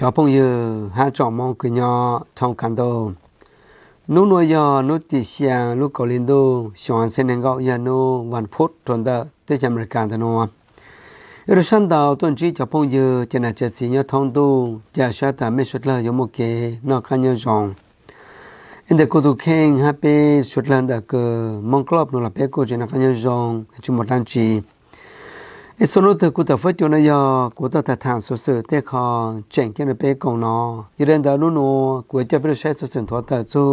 cho phong giờ hai trò mong cười nhỏ trong cảm đồ nô nuôi giờ nô tì xia nô cầu liên đô xoan sen nên gọi giờ nô hoàn phút tròn đỡ tới chăm rời càng thân hoa rồi sang đầu tuần trí cho phong giờ cho là cho xí nhớ thông tu cho xa tà mê xuất lờ giống một kế nó khá nhớ rộng in the kutu keng happy xuất lờ đỡ cờ mong club nó là bé cô cho nó khá nhớ rộng chúng một đăng trí အစလို့တကူတဖတ်ကျနေရကိုတတထန်ဆဆတဲ့ခါကျန်ကင်းပဲကောင်းနော်ရန်ဒါလုံးနောကိုတပရဆိုင်ဆစင်ထောတာချူ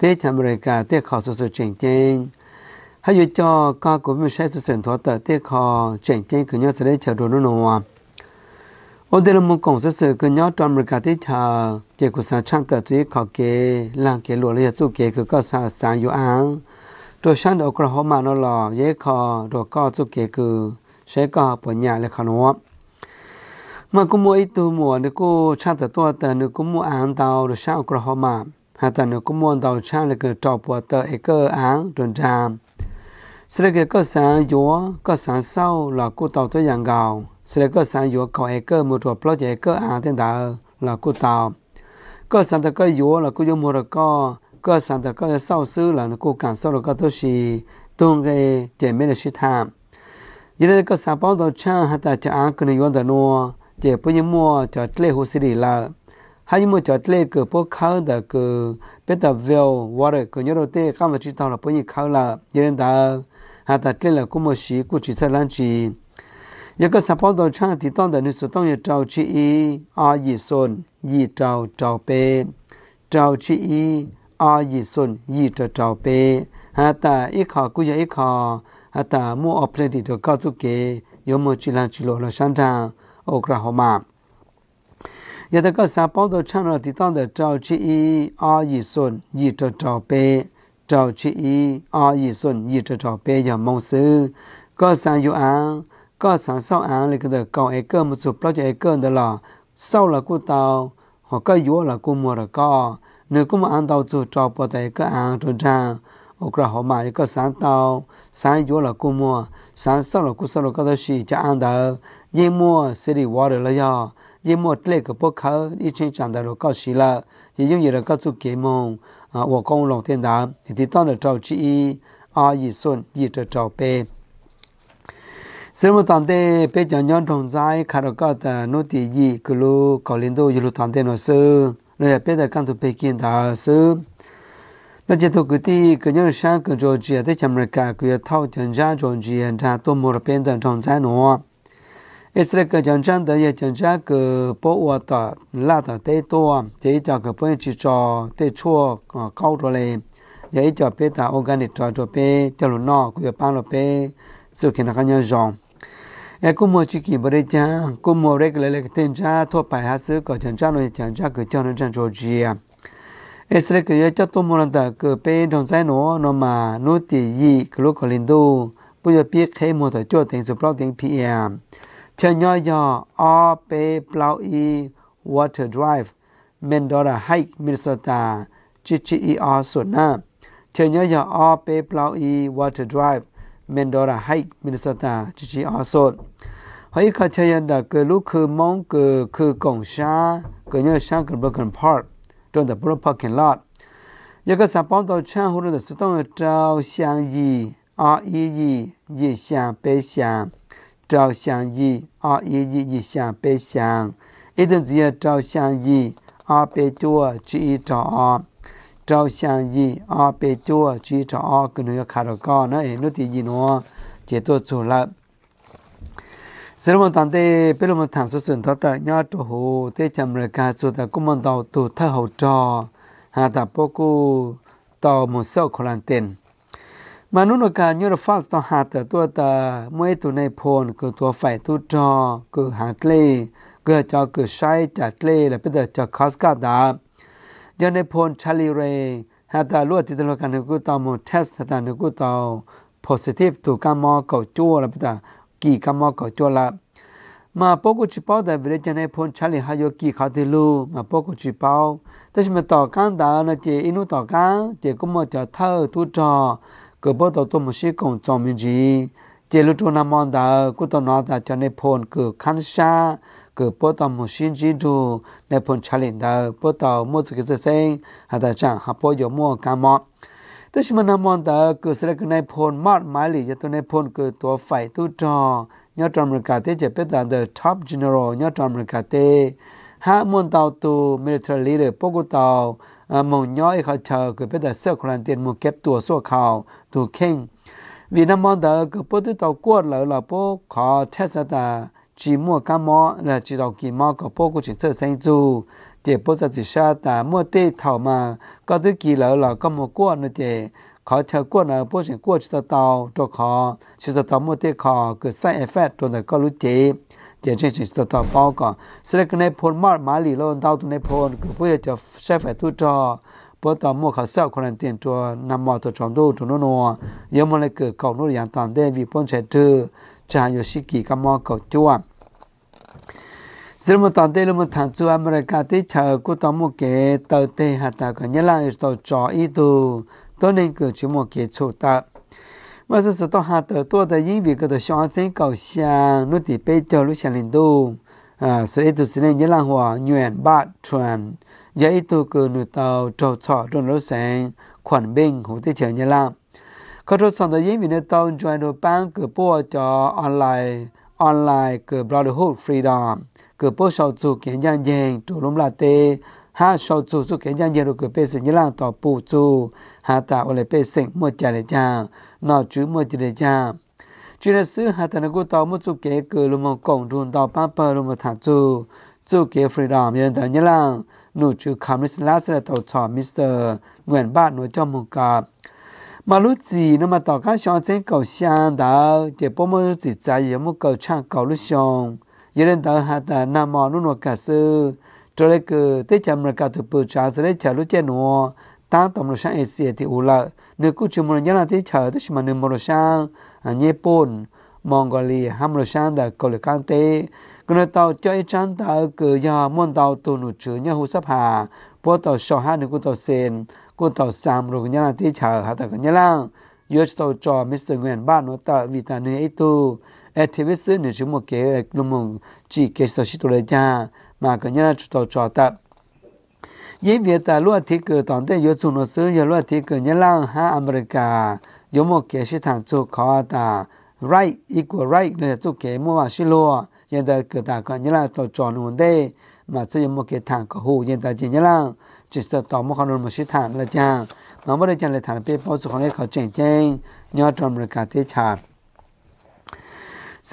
တဲ့ချမ်ရကတဲ့ခါဆဆကျန်တင်ဟာရကြကာကိုမဆိုင်ဆစင်ထောတာတဲ့ခါကျန်တင်ကညစရဲချဒလုံးနောဝအိုဒယ်မကောင်ဆဆကညတမ်ရကတဲ့ချာကျေကုစာချန်တတဲ့ခါကေလန်ကေလိုလေချုကေကကဆာဆန်ယူအန်တော်ရှန်တော့ကရဟမနော်လာရေခါတော့ကောက်ချုကေကူ sẽ có bộ nhà là khá nó mà cũng mua ít từ mua nếu cũng cha từ tua từ nó cũng mua ăn tàu rồi sao có họ mà hà từ nếu cũng mua tàu cha là cái trò bộ từ ấy cơ ăn tròn tràm sẽ cái cơ sản yếu cơ sản sau là cô tàu tới dạng gạo sẽ cơ sản yếu có ấy cơ một trò bao giờ cơ ăn tiền đạo là cô tàu cơ sản từ cơ yếu là cô dùng một cơ cơ sản từ cơ sau xứ là cô cản sau là cơ tôi chỉ tung cái tiền mới là suy tham ယနေ့ကစားပေါတော့ချမ်းဟတာချာကနေယောဒနောကျေပညမောချတ်လေဟိုစီရီလာဟာယမချတ်လေကပေါခါဒကပက်တဗေဝါရကညရတေကမ္မတီတောင်းပညခါလာယရင်တာဟာတာတလေကုမရှိကုချီဆလန်ချီယကစပေါတော့ချမ်းတီတောင်းတဲ့နိစတောင်းရတောက်ချီအာယီစွန်ยีเจ้าเจ้าเปเจ้าชีอีอายีสุนยีเจ้าเจ้าเปหาตาอีขากุยอีขา hata mo operate to kazuke yomo chilan chilo lo shanta oklahoma ယတကစာပေါတော့ချန်တော့ဒီတောင်းတဲ့တောက်ချီအာရီစွန်ညီတော်တော်ပဲတောက်ချီအာရီစွန်ညီတော်တော်ပဲရမုံစကောဆန်ယူအန်ကောဆန်ဆောက်အန်လေကတဲ့ကောင်အေကမစုပလောက်ကျအေကန်ဒလာဆောက်လာကိုတောင်းဟောကယောလာကိုမောရကောနေကုမအန်တောက်စုတောက်ပေါ်တဲ့ကအန်တွန်တန်我过来好嘛，一个三刀，三月了过么？三少了过少了，搞到水就安到，淹没水里挖的了呀，淹没这个不口，一天长到了搞水了，也用也了搞做节目啊，我讲龙天堂，你得当了找之一，啊，一顺一着找呗。ซึ่งมันตอนเต้เป็นย้อนย้อนตรงใจคาร์ก็แต่โนตียีกลูกอลินโดยูรุตอนเต้นอซื้อเลยเป็นแต่การถูกไปกินแต่ซื้อ那街头各地各样山各着急，在前面干各要讨钱家着急，他多么的变得长在挪。一是个讲真的，也讲这个把我的拉的太多，这一条个不去找，太错啊搞着嘞，也一条别打我跟你抓着别，叫路闹，各要搬了别，就给那个人让。也估摸起几不得讲，估摸这个来来个店家，他摆下手个讲真的，讲这个叫人真着急啊。Es re que yo cho tu moranta que pe don sai no no ma no ti yi que lo colindo bu yo pie khe mo ta cho ten su plau ten pm. Theo nho yo o pe plau i water drive Mendora Heights Minnesota chi chi i o so na. Theo nho yo o pe plau i water drive Mendora Heights Minnesota chi chi o so. Hoi ka theo yanda que lu mong que khu kong sha que nyo sha que broken park. ᱛᱚᱱᱫᱟ ᱵᱨᱚᱯᱟᱠᱤᱱ ᱞᱟᱫ ᱭᱟᱜᱟ สรมันตันเตเปรมันสุสุนทัต่ะญาตัวหูเตจำรกาสุตะกุมันตาตัวท่าหอจอหาตะปกุตอมุสโคลันเตนมนุนกาญรฟาสต์ตหาตะตัวตะเมื่อตวในพลกือตัวไฟตัวจอกือหาเลเกิดจอกิดใช้จัดเลและเปิดจอคอสกาดายันในพลชาลีเรหาตาลวดติดลกันกุตัวมุเทสหาตะนกุตัวโพซิทีฟตัวกามอเกาจั่วและเปิดจ kì cam mò cỏ cho lạ mà bố cô chỉ bảo đại về cho nên phun chà lì hay kì khá thì lù mà bố cô chỉ bảo tất nhiên tỏ cán đã là chỉ inu tỏ cán chỉ cũng mà chờ thơ tu trò cứ bố tao tôi một sĩ cùng chồng mình gì chỉ lúc chỗ nam mòn đã cô tao nói đã cho nên phun cứ khăn xa cứ bố tao một sĩ gì đồ nên phun chà lì đã bố tao mua cái gì sinh hay là chẳng hấp bố giờ mua cam mò ตัวชิมนามอนตาเกิดสระคือในพนมาดหมายหลีจะตัวในพนเกิดตัวไฟตัวจอยอดอเมริกาเตจะเป็นตาเดอะท็อปเจเนอรัลยอดอเมริกาเตฮะมอนตาตัวมิลิเตอรี่เดอปกุตามองย้อยเขาเชอคือเป็นตาเสื้อคลันเตียนมูเก็บตัวสซวเขาตัวเข่งวีนามอนตาคือปุ๊ตัวกวดเหล่าเหล่าปุ๊ขอเทสตาจีมัวกามอและจีตอกีมอกับปุ๊กุจิเซอร์เซนจูเจ็บปวดจิตชาตาเมื่อเต้เท่ามา ก็ทุกีเหล่าเราก็มัวก้วนนะเจขอเธอก้วนเอาพวกเสียงก้วนชิตเตาตัวคอชิตเตาเมื่อเต้คอเกิดไส้เอฟเฟกต์ตัวไหนก็รู้เจเจียนเช่นชิตเตาเป้าก่อนเสร็จในพลมอดมาหลีโรนเตาตัวในพลคือผู้จะใช้แฟตุจอปตอมเขาเศร้าคนเตียนตัวนำมอตัวชอมดูตัวนนัวยังมันเลยเกิดเก่านุ่ยอย่างตอนเดวีพ้นเฉยเธอจายโยชิกิกับมอเก่าจ้ว Sir mo tante lo mo tantu America te chờ cô tao mo kế tờ tê hạt ta cả nhớ là tao cho ý tu tôi nên cử chú mo kế chủ ta mà sự sự tao hạt tờ tôi tại những việc cái tờ sáng trên cầu sáng nó thì bây giờ lúc sáng lên tu à sự ý tu sẽ nên nhớ là hòa nguyện bát truyền giờ ý tu cử nụ tàu trâu trọ trong lúc sáng khoản bình hữu tế chờ nhớ là có chút sáng tại những việc nó tàu join đồ bang cử bộ cho online online cử brotherhood freedom 个不少做干将人做龙拉的，哈少เ做干将人如个百姓一浪到不做，哈打我来ล姓莫家来讲，闹主莫家来讲。จุดเเนนอูจจจจาามดใใซื้อหาแต่นกูตอมุจูเก๋เกือลมกงทุนต่อป้าเปอลมถาจูจูเก๋ฟรีดอมยันแต่ยลังหนูจือคามิสลาสละตอชอมิสเตอร์เงินบ้านหนูจอมุกับมาลุจีนมาต่อการชอนเจนเก่าชานดาวเจ็บปมจีใจยมุเก่าช่างเก่าลุชงยืนตาหาตานามอนุนกัสจระเกเตจามรกาตุปูชาสเลชาลุเจนัวตั้งตมรชาเอเซียที่อุลาเนื้อกุชมรยานาที่ชาติชมานึมรชาอันญี่ปุ่นมองโกเลียฮัมรชาดาเกลิกันเตกนเตาจ้อยจันตาเกยามอนตาตุนุเฉยหุสภาพวเตาชอฮานึกุตาเซน กุตาสามรุกยานาที่ชาหาตะกันลังยศเตาจอมิสเตอร์เงินบ้านนตาวิตาเนไอตู e te ve se ne jimo ke lu mo chi ke so shi to le ja ma ka nya chu to cho ta ye việc ta lu ti ke tong de yo chu no se yo lu ti ke nya lang ha america yo mo ke shi thang chu kho ta right equal right le chu kế mua vào shi lo yen da ke ta ka nhà la to cho nu de mà chỉ một kế thằng có hủ nhân ta chỉ nhà là chỉ sợ tao mà không được một số thằng là chàng mà mới đây chàng là thằng bé bao giờ không lấy khẩu chuyện chàng nhớ trong một thế chàng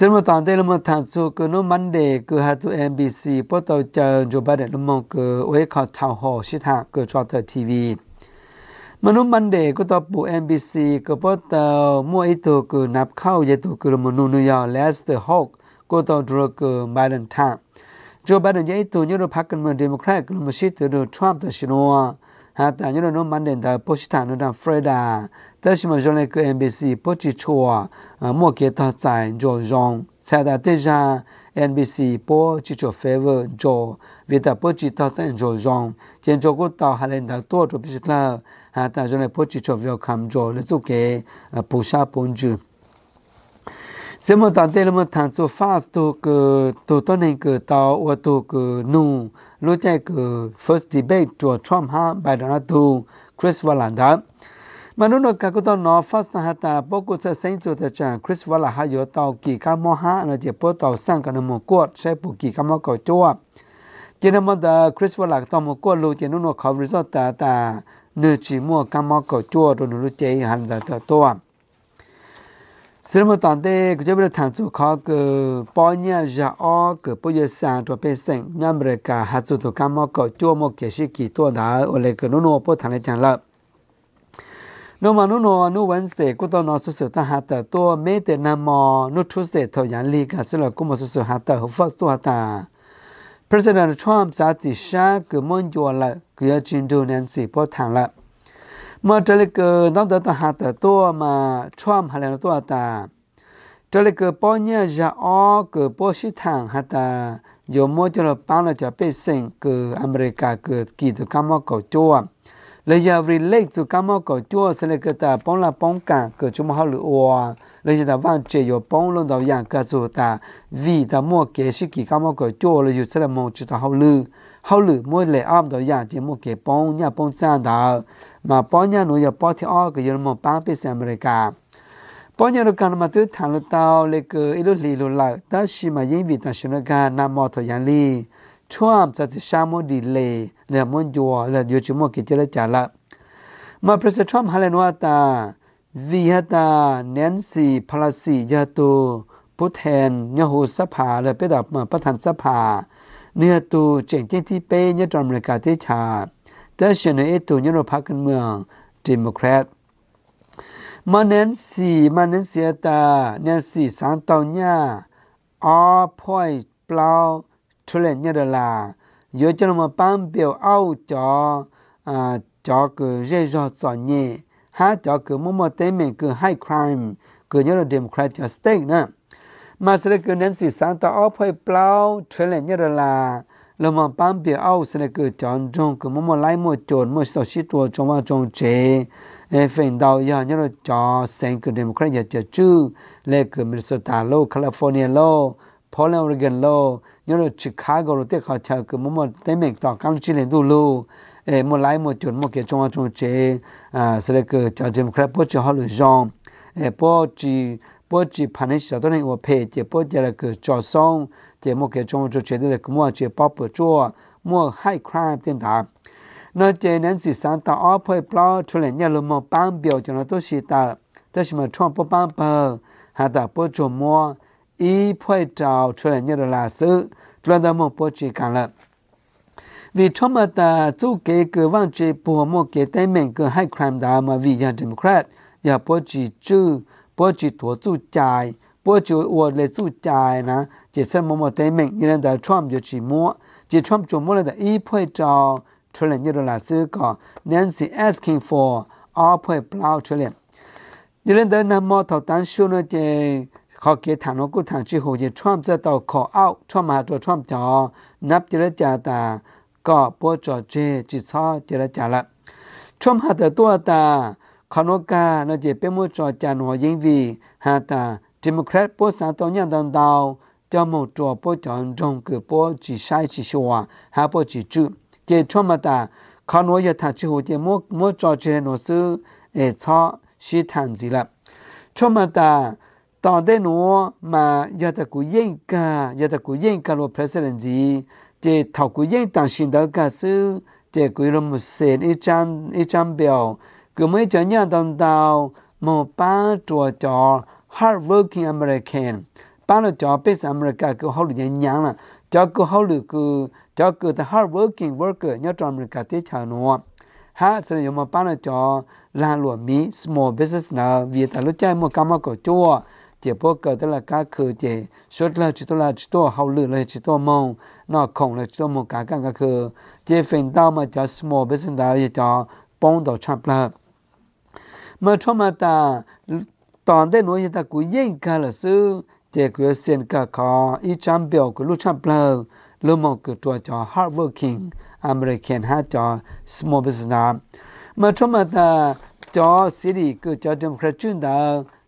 ซึ่งตอนเตลมทานสูกนุมันเดกือฮาตูเอ็มบีซีพวกเราเจอจูบาเดลมองเกือเวคอทาวโฮชิทาเกือจอเตอร์ทีวีมนุษย์มันเดก็ตัวปูเอ็มบีซีก็พวกเรามั่วอีตัวกือนับเข้าเยตัวกือมนุนุยาเลสเตอร์ฮอกก็ตัวดรกือบาเดนทาจูบดเดนยัยตัวยุโรปพักกันเมืองเดโมแครตกลุ่มชิตเตอร์ทรัมป์ตัวชิโนฮาแต่ยูโรนุมันเดนแต่ปพชิทานุดันเฟรดา但是嘛，将来个 NBC 不只错，呃，莫给他在做让，才到底下 NBC 不只做 favor 做，为他不只他在做让，见做过到还能到多做不是啦，啊，但将来不只做 welcome 做，那做给呃不下帮助。สมมติตอนเตลมันทางตัวฟาสตัวเกิดตัวต้นเองเกิดตัวว่าตัวเกิดนู่รู้ใจเกิด first debate ตัวทรัมป์ฮะไบเดนตัวคริสวอลันดา mà nó nó cả cái tao nó phát ra ta bao cuộc sẽ sinh cho ta chẳng Chris và là hai yếu tàu kỳ ca mò ha là chỉ bao tàu sang cái nó một quạt sẽ bộ kỳ ca mò cầu chua chỉ nó mà ta Chris và là tàu một quạt luôn chỉ nó nó khảo resort ta ta nửa chỉ mua ca mò cầu chua rồi nó chế hành giờ tàu to sự mà toàn thế cứ chấp được thằng chú khó cứ bao nhiêu giờ o cứ bao nhiêu sáng cho bên sinh nhóm người cả hạt chủ tụ ca mò cầu chua một cái sự kỳ tua đó ở lại cứ nó nó bao thằng này chẳng lợi นมานุนนุวันเสกุตนอสุสุตหาตตัวเมตนามอนุทุสเตทยันลีกาสลกุมสุสุหาตหฟัสตัวตา p ระ s i d e n t t r u m สาติชาเกมอนยัวละเกิดจินดูนันสีพอทางละเมืจอเลิกเกต้องเดตหาตตัวมาทรัมปฮาเลนตัวตาจะเลิกเกปอนเนียจะออกเกปอชิทางหาตาโยมโมจะเรบปังเ้าจะเป็นสิงเกิดอเมริกาเกิดกีดกรรมกับโจလေယာဗရီလိတ်စုကမောက်ကိုကျိုးစနကတာပေါလာပေါကန်ကချုမဟလူဝါလေယာတာဗန်ချေယောပေါလွန်တော်ရန်ကဆိုတာဗီတမော့ကေရှိကီကမောက်ကိုကျိုးလေယူစရမုံချတာဟလူဟလူမွေလေအမ်တော်ရန်တိမော့ကေပေါညပေါစန်တာမပေါညနိုရပေါတီအောကယမပန်ပစ်အမေရိကာပေါညရကန်မတူထန်လတောလေကအီလိုလီလိုလာတရှိမယင်းဗီတရှင်ကနာမော့တော်ရန်လီထွမ်စတ်ရှာမိုဒီလေ le mon jua le yo chimo ki t i ม a chala ma president trump h a l e ตาวีฮ vi h a น a n a n ลาซี l o s i ya tu ผู้แทนยาฮูสภาและเป็นดับมาประธานสภา เนื้อตูเจ่งเจ้งที่เป้ยตอเมริกาที่ชาแต่เชนเอตูยโรพักกันเมืองดิโมแครตมาเนนซีมาเนนซียตาเนนซีสามตอนเนี่ยออพอยเปล่าทุเรนเนดลา yo cho mà ban biểu ao cho à cho cứ rê rò cho nhẹ ha cho cứ mô mô tên mình cứ high crime cứ nhớ là democratic state nè mà sẽ cứ nên sự sáng tạo ở phải plau thuê lại nhớ là là mà ban biểu ao sẽ cứ chọn trong cứ mô mô lái mô chọn mô sau khi tua trong vào trong chế phèn đầu giờ nhớ là cho sang cứ democratic cho chữ lệ cứ Minnesota lô California lô Portland Oregon lô yoro Chicago lo te kaa tiaa ka momo temek taa kaa lo chi len du lo e, mo lai mo tiyo mo kee chunga chunga che sere ka tiaa Democrat po chi holo zhong e, po chi po chi panay shi tato nengi wo pe tiye po tiya la ka cho song tiye mo kee chunga chunga che de la ka mua che pa po chua mo high crime ten taa na tiye Nancy Santa o poi plo chu len to taa po ý phải trào trở lại như là sự vì trong mà ta chú kế cứ vang chế bộ một kế mình cứ hai crime đó mà dân Democrat giờ bộ chỉ chữ chỉ tổ chú chạy chỉ ủa lệ chú chạy chỉ xem một một tay mình như là Trump giờ chỉ mua chỉ Trump chủ mua là ý phải trào trở lại như là sự có Nancy asking for all phải plow trở lại như là đã nằm mơ thảo tán xuống nó chơi ခေါကေဌာနကုဌာချိဟိုရေထရမ့်ဇက်တော့ခေါအောက်ထရမတော့ထရမ့်ကြောင်းနပ်ကြရကြတာก็ปวดจอเจจิซอเจรจาละชมหาแต่ตัวตาคอนกานเจเป็นมูจอจานหัวยิงวีหาตาเดโมแครตปวดสาตอนยันตันดาวจอมูจอปวดจอนจงคือปวดจีใช้จีชัวหาปวดจีจุเจชมมาตาคอนวยถาจิหูเจมกมจอเจนซื้อเอชอชีทันจีละชมมาตา当代侬嘛要得古应个，要得古应个罗 president 子，这头古应当选到个是，这古罗木线一张一张表，古每张样当到某班做叫 hardworking American，班了叫 base America 个好人样了，叫个好了个叫个的 hardworking worker，要专门个对象侬，哈是有么班了叫拉罗米 small business 呢，为他了在么干么个做。chỉ bố cờ tức là cá khử chỉ suốt là chỉ tôi là chỉ tôi hậu lự là chỉ tôi mong nó khổng là chỉ tôi mong cá càng cá khử chỉ phần tao mà cho small business đó thì cho bông đầu chạp là mà cho mà ta toàn thế nói như ta cũng yên cả là sư chỉ cứ xin cả khó ít trăm biểu của lúc chạp là lúc mong cứ cho cho hardworking American ha cho small business đó mà cho mà ta cho city cứ cho trong phát triển đó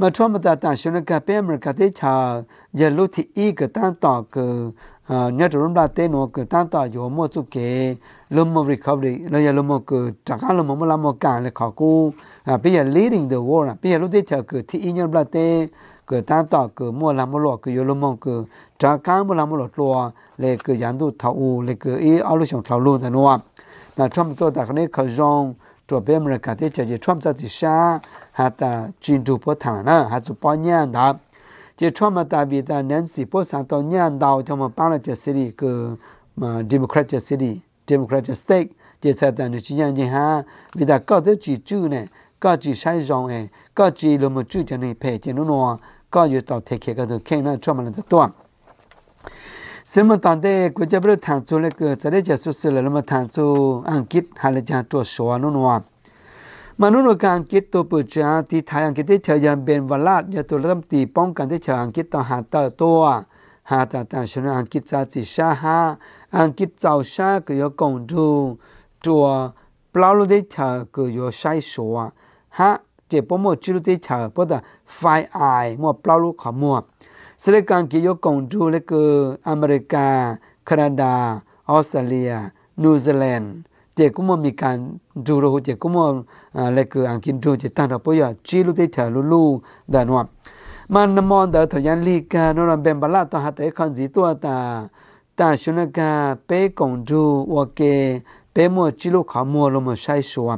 ma chom ta ta shon ka pe mer ka te cha ye lu ti i to be america te che chom za ji sha ha chin du po ta na ha zu po nyan da je chom bi ta nan po sa to nyan da o chom pa na je si ri ke city democratic state je sa ta ni jin jin ha bi ta ka de ji ju ne ka ji sha jong e ka ji lo mo ju je ne pe je no no ka ju ta te ke ka ke na chom na สม่งมันตอนเด็กก็จะเริ่มทางจูเลยเกิดจะได้จะสุดดเลยแล้วมาทางจูอังกฤษฮานเลจาตัวชัวนุนวามนุษย์การคิดตัวปุจจาที่ไทยอังกฤษที่เธอยังเป็นวลาดยาตัวรัฐมนตรีป้องกันที่เธออังกฤษต่อหาเตอตัว หาตาตาชนอังกฤษจาจิชาฮาอังกฤษเจ้าชาก็ยกงดูตัวเปล่าลูกที่เธอก็ยกใช้ชัวฮะเจ็บปมจิลุที่เธอเพราะแต่ไฟอายมัวเปล่าลูขมัวสเลกังกิโยกงดูเลกืออเมริกาแคนาดาออสเตรเลียนิวซีแลนด์เจกุมมีการดูโรเจกุมเลกืออังกินดูเจตันเราปยจีลุเตเถลุลูดานวัมันมอนเดอถยันลีกานรันเบมบลาตอหาเตคอนสีตัวตาตาชุนกาเปกงจูวเกเปมัวจิลุขอมัวลมใช้ยชัว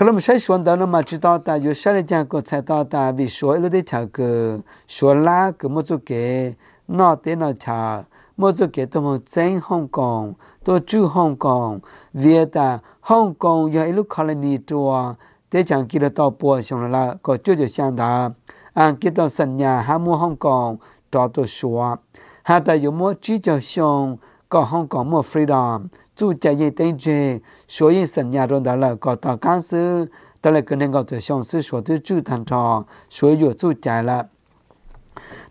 그럼샤시원다는마지다다요샤르장거차다다비쇼일데차그쇼라그모조게너테나차모조게또 쟁, 홍콩또 주, 홍콩비에타홍콩야일루콜로니또와대장길에또보아쇼라거쪼쪼샹다안기도선냐하모홍콩또또쇼와하다요모지저숑거홍콩모프리덤 chú chạy gì tên chê số yên sân nhà rồi đã là có tờ can sư đó là cái nên gọi từ xong sư số thứ chư thành trò số yếu chú chạy là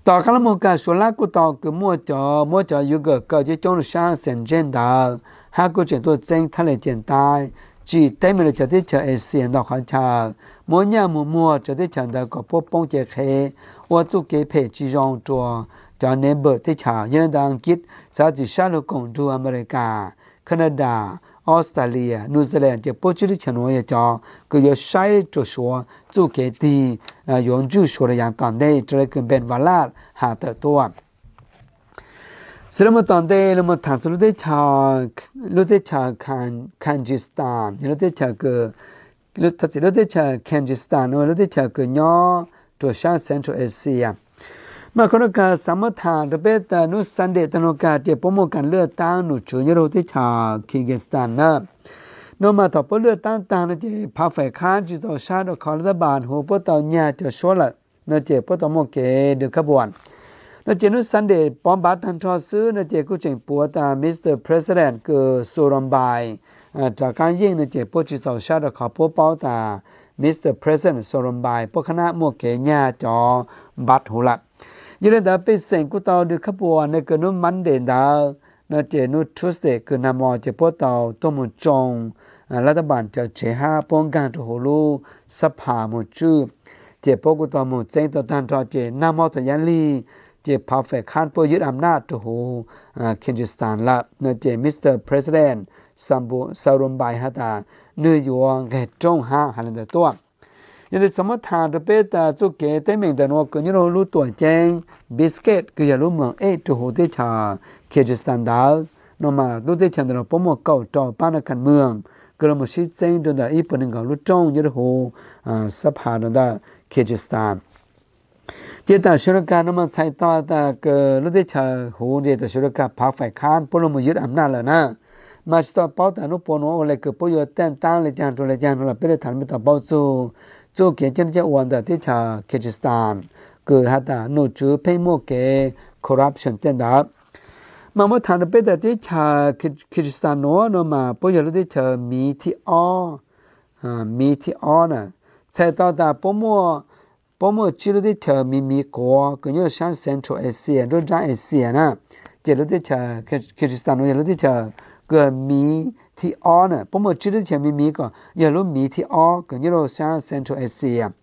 tờ khá là một cái số lá của tờ cứ mua cho mua cho yếu gỡ cờ chứ trong sang sân trên đó hai câu chuyện tôi tranh thay lại chuyện tai chỉ tay mình cho tiết chờ ASEAN đọc hoàn chờ mỗi nhà mùa mùa cho tiết chờ đó có bố bông chế khế và chú kế phê chỉ rong chùa cho nên bởi tiết chờ nhân đang kết giá chỉ sát được cộng trù America Canada, Australia, New Zealand, the Portuguese channel ye jao, ge yo shai to shuo zu ge di, eh, yong ju shuo de yang dan de zhe ge ben wa la ha de tuo. Se le mo tan de le mo tan zu de cha, lu de cha kan kan ji stan, ni le de cha ge ni ta zi le de cha kan ji stan, ni le de cha ge yo to shan central asia. mà con cả sắm mất thà được biết ta nu san đệ ta nó cả tiệp bố một cảnh lừa ta nu chủ nhớ đầu tiết Kyrgyzstan nè nó mà thọ bố lừa ta ta nó chỉ phá phải khán chỉ tàu xa được khó là bàn hồ bố tàu nhà cho số là nó chỉ bố tàu một kế được các buồn nó chỉ nu san đệ bom bá tan cho sư nó chỉ cứ chỉnh bố ta Mr President cứ sô bài à trả nó chỉ bố chỉ tàu xa được khó bố bao ta Mr President sô bài bố khana một nhà cho bắt hồ lạc yire da pe sen ku tao de khapo ne ke no mande da na te no tuesday ke na mo te po tao to mo chong la da ban te che ha pong gan to ho lu sa pha mo chu te po ku tao mo chen to tan to te na mo to yan li te pa fe khan po yit am na to ho kyrgyzstan la na te mr president sambo sarum bai hata nư yuang ge trong ha han da to như thế mà thà được bé ta cho kế tới mình ta nó cứ như nó lú tuổi chén biscuit cứ giờ lú mở ế chủ hồ tế trà kia chỉ sản đạo nó mà lú tế chén nó bấm một cầu trò ba nó cần mường cứ là một sĩ chén đó là ít phần ngầu lú trong như thế hồ sắp hà đó là kia chỉ sản chế ta sửa cả nó mà sai to ta cứ lú tế trà hồ để ta sửa cả phá phải khan bố nó mà dứt ẩm nào là na mà chỉ ta bảo ta nó bố nó là cứ bố giờ tên tan là chàng rồi là chàng rồi là biết là thành mới ta bảo số zō kēchēn chā wāndā tē chā Kyrgyzstan, gō hā tā nō chū pēngmō kē corruption tēndā. Mā mō tānda pē tā tē chā Kyrgyzstan nō wā nō mā bō yō rō tē chā mī tī ā, mī tī ā nā. Tsa tā tā bō mō, bō mō chī rō chā mī mī central Asia, Asia nā, kē chā nō chā mī thi o na po mo chi de chen mi mi ko ya lo mi thi o ko ni lo central asia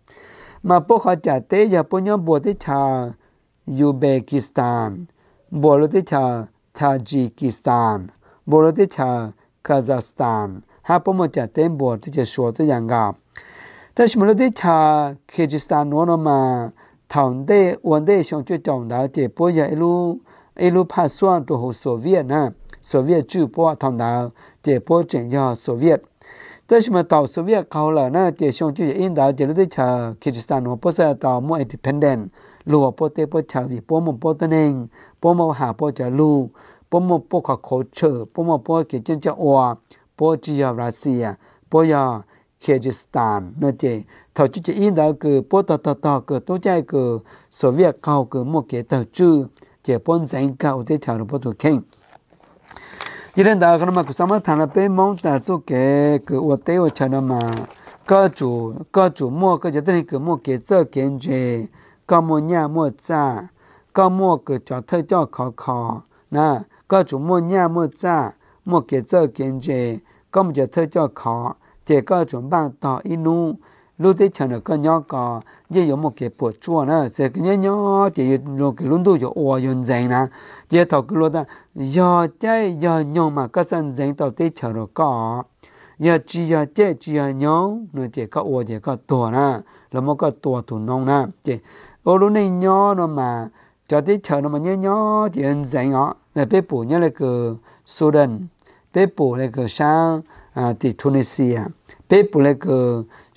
ma po kha ja te ya po nyo bo de cha ubekistan bo lo de cha tajikistan bo lo de cha kazastan ha po mo ja te bo de che shuo de yang ga ta shi mo lo de cha kyrgyzstan no no ma thong de won de xiong jue zhong da je bo ya lu ilu pa suan to ho so vietnam 索维主播唐南解播整要索维。但是嘛，到索维考了呢，解上就引导解了的查，基斯坦我不是到么 independent，如果不得不查为不么不得呢，不么下不着路，不么不可口吃，不么不给真叫话，不只要拉西呀，不要。Kyrgyzstan nơi chị thầu chú chị yên đó cứ bố tờ tờ tờ cứ tố chạy cứ Soviet cầu cứ một cái tờ chư chị bốn dành cầu tới thầu bố tù kinh 今天大家看嘛，古什么谈了被蒙达做给给我对我吃了嘛？各组各组莫个就等于个莫给这感觉，各莫念莫赞，个莫个叫特叫考考。那各组莫念莫赞，莫给做根各个就特叫考。第各种组班到一努。lúc thế chờ nó có nhóc có giờ có một cái bộ chua nữa sẽ cái nhóc nhóc chỉ luôn cái luôn đủ cho ô yon dành nè giờ thầu cứ luôn ta giờ chơi giờ nhóc mà các sân dành tàu thế chờ nó có giờ chỉ giờ chơi chỉ giờ nhóc nữa chỉ có ô chỉ có tua nè là một cái tua thủ nông nè chỉ ô lúc này nhóc nó mà cho thế chờ nó mà nhóc nhóc chỉ yon dành ngõ là bé bù nhóc là cái Sudan bé bù là cái sang à Tunisia bé bù là cái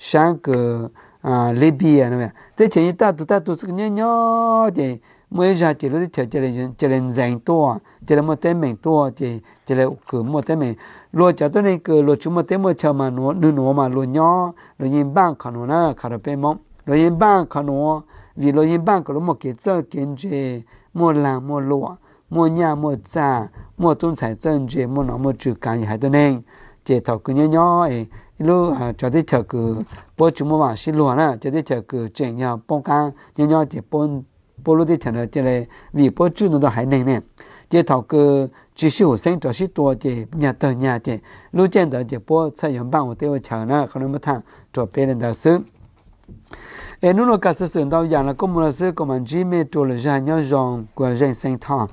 sáng shang ke à, lebi ya nè, te chen yi ta tu ta tu sik nye nyo te mo yi ja che lo te che che lên che le nzang to che le mo te meng to che che le ke mo te meng lo cha to ne ke lo chu mo te mo cha ma no nu no ma lo nyo lo yin bang ka no na ka ra pe lo yin bang ka no vì lo yin bang ka lúc mo ke zơ ken je mo la mo lo mo nya mo za mo tun sai zeng je mo na mo chu kan yi hai to nên che to ke nyo nyo e lu cho đi chờ cứ bố chúng mua mà xin luôn á cho đi chờ cứ chuyện nhau bông cá nhau nhau chỉ bông bố lu đi chờ là chỉ là vì bố chú nó đó hay nên nè chỉ thầu cứ chỉ sư hồ sinh cho sư tua chỉ nhà tờ nhà chỉ lu trên đó chỉ bố xây dựng bằng một tiêu chờ nè không nên mất thằng cho bên lên đó xứ em lúc nào cả sự sự đau dạng là có một sự có mình chỉ mê trôi ra nhau dòng của dân sinh thọ